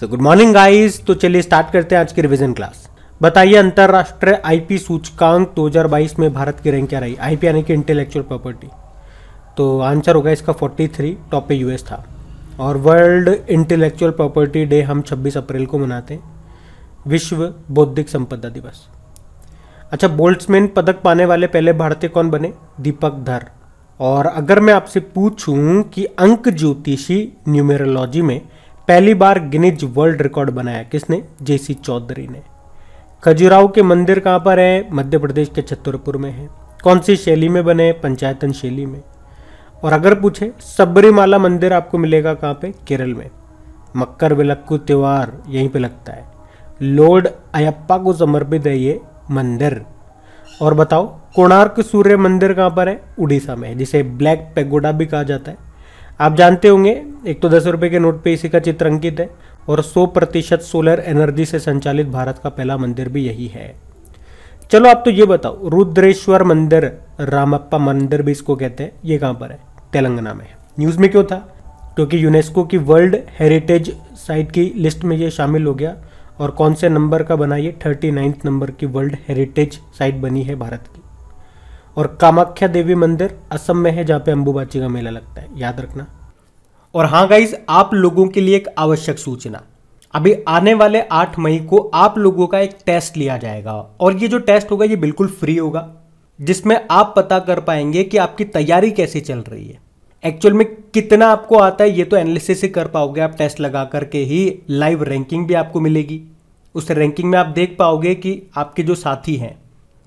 so good morning guys तो चलिए start करते हैं आज की रिवीजन क्लास बताइए अंतर्राष्ट्रीय आईपी सूचकांक 2022 में भारत की रैंक क्या रही आईपी यानी कि इंटेलेक्चुअल प्रॉपर्टी तो आंसर होगा इसका 43 टॉप पे यूएस था और वर्ल्ड इंटेलेक्चुअल प्रॉपर्टी डे हम 26 अप्रैल को मनाते हैं विश्व बौद्धिक संपदा दिवस अच्छा बोल्ट्समैन पदक पाने वाले पहले भारतीय कौन बने दीपक धर और अगर मैं आपसे पूछूं कि अंक ज्योतिषी न्यूमेरोलॉजी में पहली बार गिनीज वर्ल्ड रिकॉर्ड बनाया किसने जेसी चौधरी ने खजुराहो के मंदिर कहाँ पर है मध्य प्रदेश के छतरपुर में है कौन सी शैली में बने पंचायतन शैली में और अगर पूछे सबरीमाला मंदिर आपको मिलेगा कहाँ पे केरल में मकर विलक्कू त्यौहार यहीं पे लगता है लॉर्ड अयप्पा को समर्पित है ये मंदिर और बताओ कोणार्क सूर्य मंदिर कहाँ पर है उड़ीसा में जिसे ब्लैक पेगोडा भी कहा जाता है आप जानते होंगे एक तो दस रुपये के नोट पे इसी का चित्र अंकित है और 100 प्रतिशत सोलर एनर्जी से संचालित भारत का पहला मंदिर भी यही है चलो आप तो ये बताओ रुद्रेश्वर मंदिर रामप्पा मंदिर भी इसको कहते हैं ये कहाँ पर है तेलंगाना में न्यूज़ में क्यों था क्योंकि यूनेस्को की वर्ल्ड हेरिटेज साइट की लिस्ट में ये शामिल हो गया और कौन से नंबर का बना ये थर्टी नंबर की वर्ल्ड हेरिटेज साइट बनी है भारत की और कामाख्या देवी मंदिर असम में है जहाँ पे अम्बुबाची का मेला लगता है याद रखना और हाँ गाइज आप लोगों के लिए एक आवश्यक सूचना अभी आने वाले आठ मई को आप लोगों का एक टेस्ट लिया जाएगा और ये जो टेस्ट होगा ये बिल्कुल फ्री होगा जिसमें आप पता कर पाएंगे कि आपकी तैयारी कैसे चल रही है एक्चुअल में कितना आपको आता है ये तो एनालिसिस ही कर पाओगे आप टेस्ट लगा करके ही लाइव रैंकिंग भी आपको मिलेगी उस रैंकिंग में आप देख पाओगे कि आपके जो साथी हैं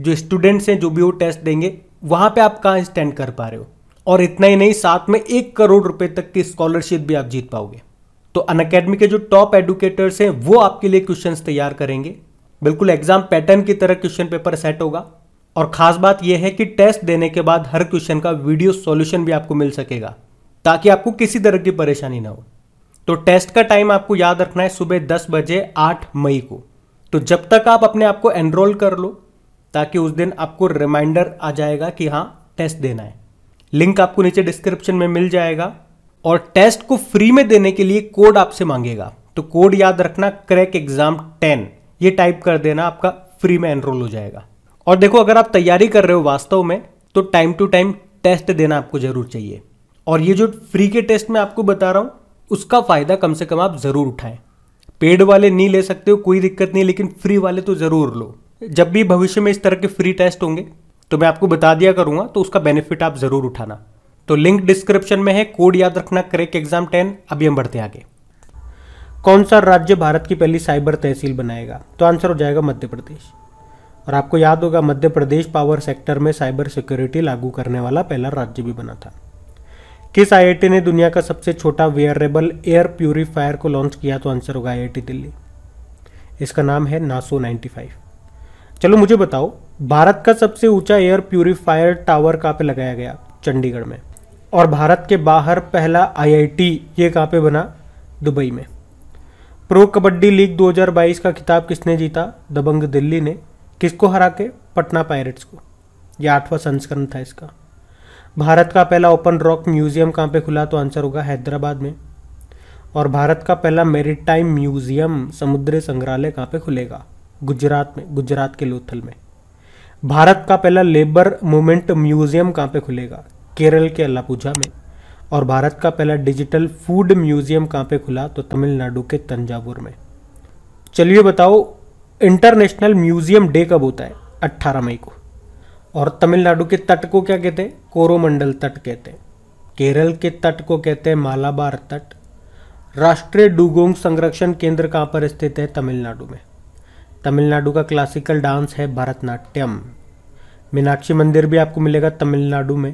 जो स्टूडेंट्स हैं जो भी वो टेस्ट देंगे वहाँ पे आप कहाँ स्टैंड कर पा रहे हो और इतना ही नहीं साथ में एक करोड़ रुपए तक की स्कॉलरशिप भी आप जीत पाओगे तो अन के जो टॉप एडुकेटर्स हैं वो आपके लिए क्वेश्चन तैयार करेंगे बिल्कुल एग्जाम पैटर्न की तरह क्वेश्चन पेपर सेट होगा और खास बात यह है कि टेस्ट देने के बाद हर क्वेश्चन का वीडियो सॉल्यूशन भी आपको मिल सकेगा ताकि आपको किसी तरह की परेशानी ना हो तो टेस्ट का टाइम आपको याद रखना है सुबह दस बजे आठ मई को तो जब तक आप अपने आप को एनरोल कर लो ताकि उस दिन आपको रिमाइंडर आ जाएगा कि हाँ टेस्ट देना है लिंक आपको नीचे डिस्क्रिप्शन में मिल जाएगा और टेस्ट को फ्री में देने के लिए कोड आपसे मांगेगा तो कोड याद रखना क्रैक एग्जाम टेन ये टाइप कर देना आपका फ्री में एनरोल हो जाएगा और देखो अगर आप तैयारी कर रहे हो वास्तव में तो टाइम टू टाइम टेस्ट देना आपको ज़रूर चाहिए और ये जो फ्री के टेस्ट में आपको बता रहा हूं उसका फ़ायदा कम से कम आप ज़रूर उठाएं पेड वाले नहीं ले सकते हो कोई दिक्कत नहीं लेकिन फ्री वाले तो ज़रूर लो जब भी भविष्य में इस तरह के फ्री टेस्ट होंगे तो मैं आपको बता दिया करूंगा तो उसका बेनिफिट आप ज़रूर उठाना तो लिंक डिस्क्रिप्शन में है कोड याद रखना करेक्ट एग्जाम टेन अभी हम बढ़ते आगे कौन सा राज्य भारत की पहली साइबर तहसील बनाएगा तो आंसर हो जाएगा मध्य प्रदेश और आपको याद होगा मध्य प्रदेश पावर सेक्टर में साइबर सिक्योरिटी लागू करने वाला पहला राज्य भी बना था किस आईआईटी ने दुनिया का सबसे छोटा वेयरेबल एयर प्यूरीफायर को लॉन्च किया तो आंसर होगा आईआईटी दिल्ली इसका नाम है नासो फाइव चलो मुझे बताओ भारत का सबसे ऊंचा एयर प्यूरिफायर टावर कहाँ पे लगाया गया चंडीगढ़ में और भारत के बाहर पहला आईआईटी ये कहाँ पे बना दुबई में प्रो कबड्डी लीग 2022 का खिताब किसने जीता दबंग दिल्ली ने किसको हरा के पटना पायरेट्स को यह आठवां संस्करण था इसका भारत का पहला ओपन रॉक म्यूजियम कहाँ पे खुला तो आंसर होगा हैदराबाद में और भारत का पहला मेरीटाइम म्यूजियम समुद्री संग्रहालय कहाँ पे खुलेगा गुजरात में गुजरात के लोथल में भारत का पहला लेबर मूवमेंट म्यूजियम कहाँ पे खुलेगा केरल के अल्लापूजा में और भारत का पहला डिजिटल फूड म्यूजियम कहाँ पे खुला तो तमिलनाडु के तंजावुर में चलिए बताओ इंटरनेशनल म्यूजियम डे कब होता है 18 मई को और तमिलनाडु के तट को क्या कहते हैं कोरोमंडल तट कहते हैं केरल के तट को कहते हैं मालाबार तट राष्ट्रीय डुगोंग संरक्षण केंद्र कहाँ पर स्थित है तमिलनाडु में तमिलनाडु का क्लासिकल डांस है भरतनाट्यम मीनाक्षी मंदिर भी आपको मिलेगा तमिलनाडु में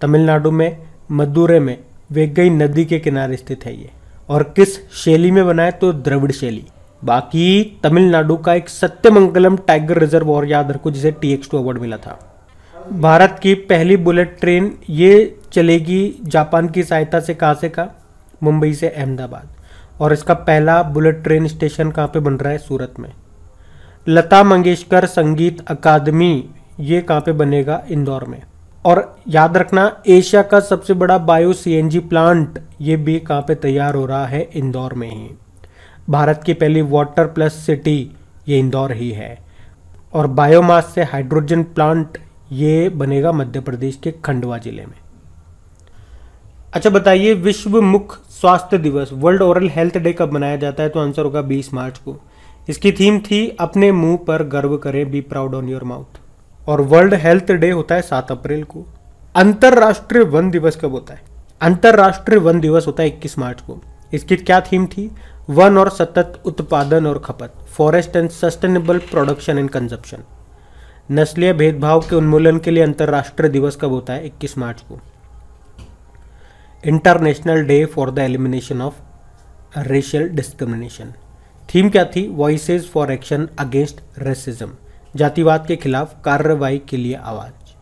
तमिलनाडु में मदुरे में वेगई नदी के किनारे स्थित है ये और किस शैली में बनाए तो द्रविड़ शैली बाकी तमिलनाडु का एक सत्यमंगलम टाइगर रिजर्व और याद रखो जिसे टी एक्स टू अवार्ड मिला था भारत की पहली बुलेट ट्रेन ये चलेगी जापान की सहायता से कहाँ से कहाँ मुंबई से अहमदाबाद और इसका पहला बुलेट ट्रेन स्टेशन कहाँ पे बन रहा है सूरत में लता मंगेशकर संगीत अकादमी ये कहाँ पे बनेगा इंदौर में और याद रखना एशिया का सबसे बड़ा बायो सीएनजी प्लांट ये भी कहाँ पे तैयार हो रहा है इंदौर में ही भारत की पहली वाटर प्लस सिटी ये इंदौर ही है और बायोमास से हाइड्रोजन प्लांट ये बनेगा मध्य प्रदेश के खंडवा जिले में अच्छा बताइए विश्व मुख स्वास्थ्य दिवस वर्ल्ड ओरल हेल्थ डे कब मनाया जाता है तो आंसर होगा 20 मार्च को इसकी थीम थी अपने मुंह पर गर्व करें be proud on your mouth और वर्ल्ड हेल्थ डे होता है सात अप्रैल को अंतर्राष्ट्रीय वन दिवस कब होता है अंतर्राष्ट्रीय वन दिवस होता है इक्कीस मार्च को इसकी क्या थीम थी वन और सतत उत्पादन और खपत forest and sustainable production and consumption नस्लीय भेदभाव के उन्मूलन के लिए अंतर्राष्ट्रीय दिवस कब होता है इक्कीस मार्च को international day for the elimination of racial discrimination theme क्या थी voice for action against racism जातिवाद के खिलाफ कार्रवाई के लिए आवाज़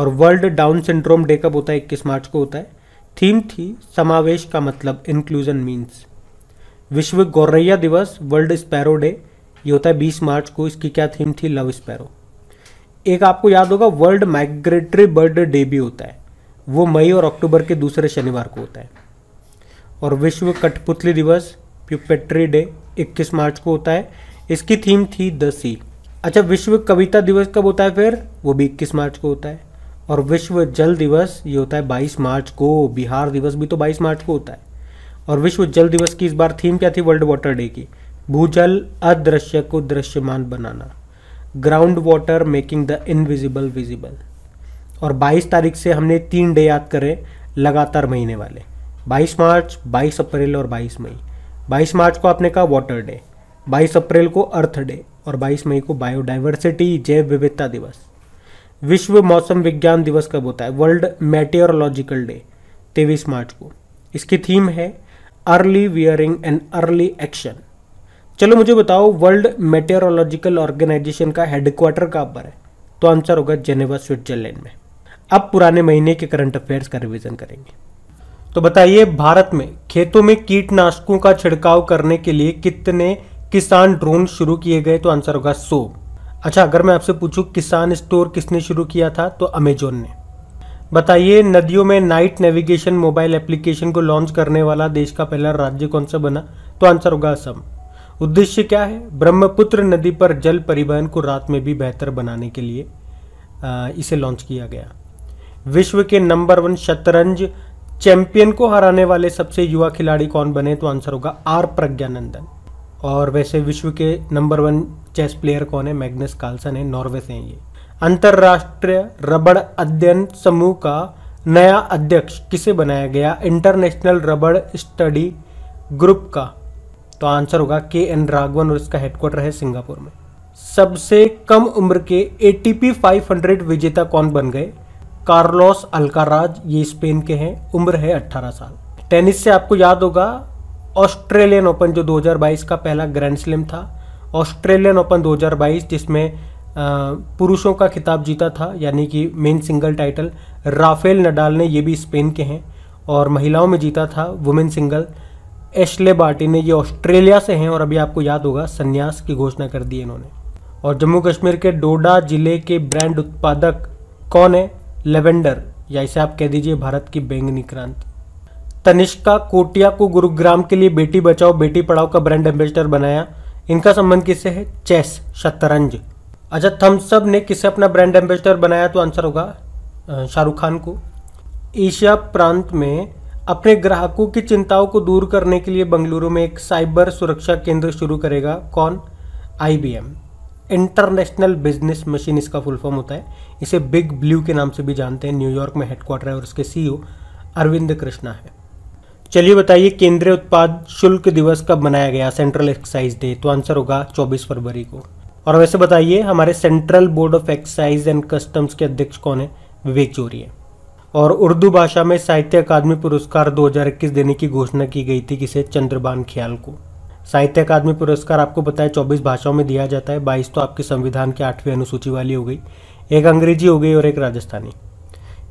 और वर्ल्ड डाउन सिंड्रोम डे कब होता है इक्कीस मार्च को होता है थीम थी समावेश का मतलब इंक्लूजन मीन्स विश्व गौरैया दिवस वर्ल्ड स्पैरो डे ये होता है 20 मार्च को इसकी क्या थीम थी लव स्पैरो एक आपको याद होगा वर्ल्ड माइग्रेटरी बर्ड डे भी होता है वो मई और अक्टूबर के दूसरे शनिवार को होता है और विश्व कठपुतली दिवस प्यूपेट्री डे 21 मार्च को होता है इसकी थीम थी द सी अच्छा विश्व कविता दिवस कब होता है फिर वो भी इक्कीस मार्च को होता है और विश्व जल दिवस ये होता है बाईस मार्च को बिहार दिवस भी तो बाईस मार्च को होता है और विश्व जल दिवस की इस बार थीम क्या थी वर्ल्ड वाटर डे की भूजल अदृश्य को दृश्यमान बनाना ground water making the invisible visible और 22 तारीख से हमने तीन डे याद करें लगातार महीने वाले 22 मार्च 22 अप्रैल और 22 मई 22 मार्च को आपने कहा वाटर डे 22 अप्रैल को अर्थ डे और 22 मई को बायोडाइवर्सिटी जैव विविधता दिवस विश्व मौसम विज्ञान दिवस कब होता है वर्ल्ड मेटेरोलॉजिकल डे तेईस मार्च को इसकी थीम है early wearing and early action चलो मुझे बताओ वर्ल्ड मेटेरोलॉजिकल ऑर्गेनाइजेशन का हेडक्वार्टर कहाँ पर है तो आंसर होगा जेनेवा स्विट्जरलैंड में अब पुराने महीने के करंट अफेयर्स का रिवीजन करेंगे तो बताइए भारत में खेतों में कीटनाशकों का छिड़काव करने के लिए कितने किसान ड्रोन शुरू किए गए तो आंसर होगा सो अच्छा अगर मैं आपसे पूछूं किसान स्टोर किसने शुरू किया था तो अमेजोन ने बताइए नदियों में नाइट नेविगेशन मोबाइल एप्लीकेशन को लॉन्च करने वाला देश का पहला राज्य कौन सा बना तो आंसर होगा असम उद्देश्य क्या है ब्रह्मपुत्र नदी पर जल परिवहन को रात में भी बेहतर बनाने के लिए इसे लॉन्च किया गया विश्व के नंबर वन शतरंज चैंपियन को हराने वाले सबसे युवा खिलाड़ी कौन बने तो आंसर होगा आर प्रज्ञानंदन और वैसे विश्व के नंबर वन चेस प्लेयर कौन है मैग्नस कार्लसन है नॉर्वे से ये अंतर्राष्ट्रीय रबड़ अध्ययन समूह का नया अध्यक्ष किसे बनाया गया इंटरनेशनल रबड़ स्टडी ग्रुप का तो आंसर होगा के एन राघवन और इसका हेडक्वार्टर है सिंगापुर में सबसे कम उम्र के ए टी विजेता कौन बन गए कार्लोस अलकाराज ये स्पेन के हैं उम्र है 18 साल टेनिस से आपको याद होगा ऑस्ट्रेलियन ओपन जो 2022 का पहला ग्रैंड स्लैम था ऑस्ट्रेलियन ओपन 2022 जिसमें पुरुषों का खिताब जीता था यानी कि men single title Rafael Nadal ने ये भी स्पेन के हैं और महिलाओं में जीता था वुमेन सिंगल एशले बार्टी ने ये ऑस्ट्रेलिया से हैं और अभी आपको याद होगा संन्यास की घोषणा कर दी इन्होंने और जम्मू कश्मीर के डोडा जिले के ब्रांड उत्पादक कौन है लेवेंडर या इसे आप कह दीजिए भारत की बैंगनी क्रांति तनिष्का कोटिया को गुरुग्राम के लिए बेटी बचाओ बेटी पढ़ाओ का ब्रांड एम्बेसडर बनाया इनका संबंध किससे है चेस शतरंज अच्छा थम्सअप ने किसे अपना ब्रांड एम्बेसडर बनाया तो आंसर होगा शाहरुख खान को एशिया प्रांत में अपने ग्राहकों की चिंताओं को दूर करने के लिए बंगलुरु में एक साइबर सुरक्षा केंद्र शुरू करेगा कौन आई इंटरनेशनल बिजनेस मशीन इसका फुल फॉर्म होता है इसे बिग ब्लू के नाम से भी जानते हैं न्यूयॉर्क में हेडक्वार्टर है और इसके सीईओ e अरविंद कृष्णा है चलिए बताइए केंद्रीय उत्पाद शुल्क दिवस कब मनाया गया सेंट्रल एक्साइज डे तो आंसर होगा 24 फरवरी को और वैसे बताइए हमारे central board of excise and customs के अध्यक्ष कौन है विवेक चोरी है और उर्दू भाषा में साहित्य अकादमी पुरस्कार 2021 देने की घोषणा की गई थी किसे चंद्रबान ख्याल को साहित्य अकादमी पुरस्कार आपको बताया चौबीस भाषाओं में दिया जाता है बाईस तो आपके संविधान की आठवीं अनुसूची वाली हो गई एक अंग्रेजी हो गई और एक राजस्थानी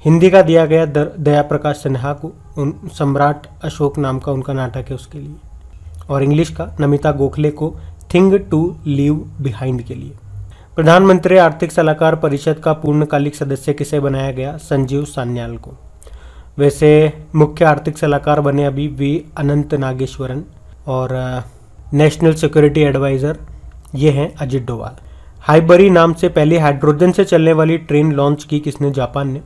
हिंदी का दिया गया दया प्रकाश सिन्हा को उन सम्राट अशोक नाम का उनका नाटक है उसके लिए और इंग्लिश का नमिता गोखले को थिंग टू लीव बिहाइंड के लिए प्रधानमंत्री आर्थिक सलाहकार परिषद का पूर्णकालिक सदस्य किसे बनाया गया संजीव सान्याल को वैसे मुख्य आर्थिक सलाहकार बने अभी वी अनंत नागेश्वरन और नेशनल सिक्योरिटी एडवाइज़र ये हैं अजित डोवाल हाइबरी नाम से पहले हाइड्रोजन से चलने वाली ट्रेन लॉन्च की किसने जापान ने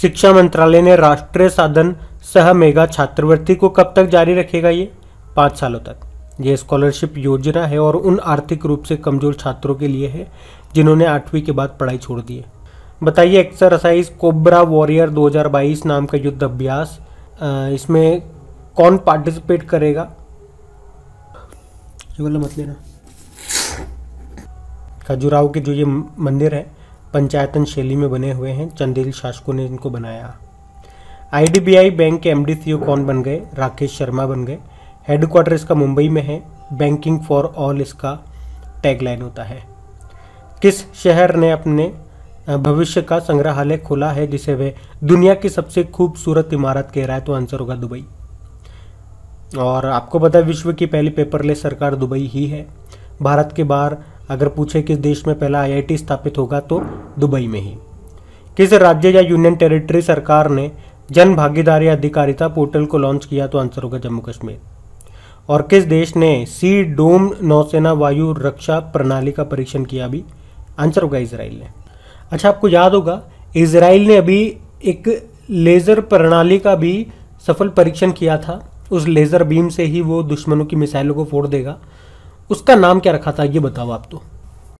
शिक्षा मंत्रालय ने राष्ट्रीय साधन सह मेगा छात्रवृत्ति को कब तक जारी रखेगा ये पाँच सालों तक ये स्कॉलरशिप योजना है और उन आर्थिक रूप से कमज़ोर छात्रों के लिए है जिन्होंने आठवीं के बाद पढ़ाई छोड़ दी है बताइए एक्सरसाइज कोबरा वॉरियर 2022 नाम का युद्ध अभ्यास इसमें कौन पार्टिसिपेट करेगा ये वाला मत लेना खजुराहो के जो ये मंदिर है पंचायतन शैली में बने हुए हैं चंदेल शासकों ने इनको बनाया आईडीबीआई बैंक के एमडी सीईओ कौन बन गए राकेश शर्मा बन गए हेडक्वार्टर इसका मुंबई में है बैंकिंग फॉर ऑल इसका टैगलाइन होता है किस शहर ने अपने भविष्य का संग्रहालय खोला है जिसे वे दुनिया की सबसे खूबसूरत इमारत कह रहा है तो आंसर होगा दुबई और आपको पता है विश्व की पहली पेपरलेस सरकार दुबई ही है भारत के बाहर अगर पूछे किस देश में पहला आईआईटी स्थापित होगा तो दुबई में ही किस राज्य या यूनियन टेरिटरी सरकार ने जन भागीदारी अधिकारिता पोर्टल को लॉन्च किया तो आंसर होगा जम्मू कश्मीर और किस देश ने सी डोम नौसेना वायु रक्षा प्रणाली का परीक्षण किया अभी आंसर होगा इसराइल ने अच्छा आपको याद होगा इसराइल ने अभी एक लेज़र प्रणाली का भी सफल परीक्षण किया था उस लेज़र बीम से ही वो दुश्मनों की मिसाइलों को फोड़ देगा उसका नाम क्या रखा था ये बताओ आप तो